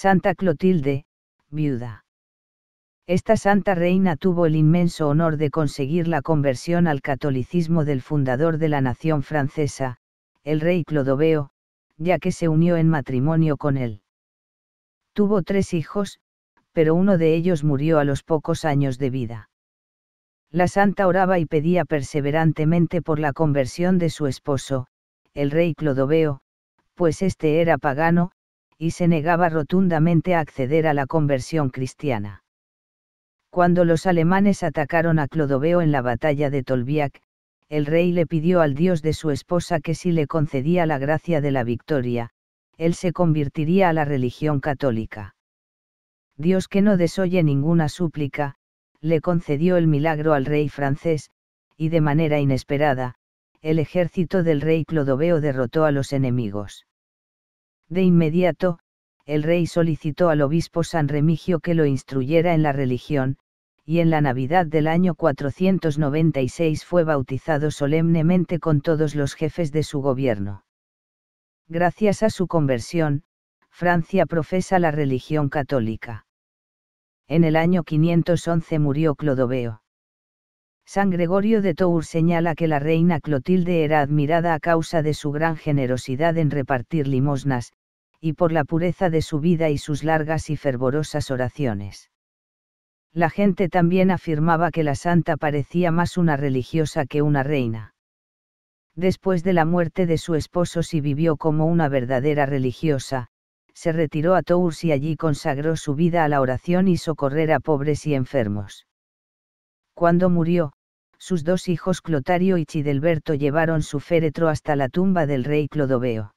Santa Clotilde, viuda. Esta santa reina tuvo el inmenso honor de conseguir la conversión al catolicismo del fundador de la nación francesa, el rey Clodoveo, ya que se unió en matrimonio con él. Tuvo tres hijos, pero uno de ellos murió a los pocos años de vida. La santa oraba y pedía perseverantemente por la conversión de su esposo, el rey Clodoveo, pues este era pagano, y se negaba rotundamente a acceder a la conversión cristiana. Cuando los alemanes atacaron a Clodoveo en la batalla de Tolbiac, el rey le pidió al dios de su esposa que si le concedía la gracia de la victoria, él se convertiría a la religión católica. Dios que no desoye ninguna súplica, le concedió el milagro al rey francés, y de manera inesperada, el ejército del rey Clodoveo derrotó a los enemigos. De inmediato, el rey solicitó al obispo San Remigio que lo instruyera en la religión, y en la Navidad del año 496 fue bautizado solemnemente con todos los jefes de su gobierno. Gracias a su conversión, Francia profesa la religión católica. En el año 511 murió Clodoveo. San Gregorio de Tours señala que la reina Clotilde era admirada a causa de su gran generosidad en repartir limosnas, y por la pureza de su vida y sus largas y fervorosas oraciones. La gente también afirmaba que la santa parecía más una religiosa que una reina. Después de la muerte de su esposo, si vivió como una verdadera religiosa, se retiró a Tours y allí consagró su vida a la oración y socorrer a pobres y enfermos. Cuando murió, sus dos hijos Clotario y Chidelberto llevaron su féretro hasta la tumba del rey Clodoveo.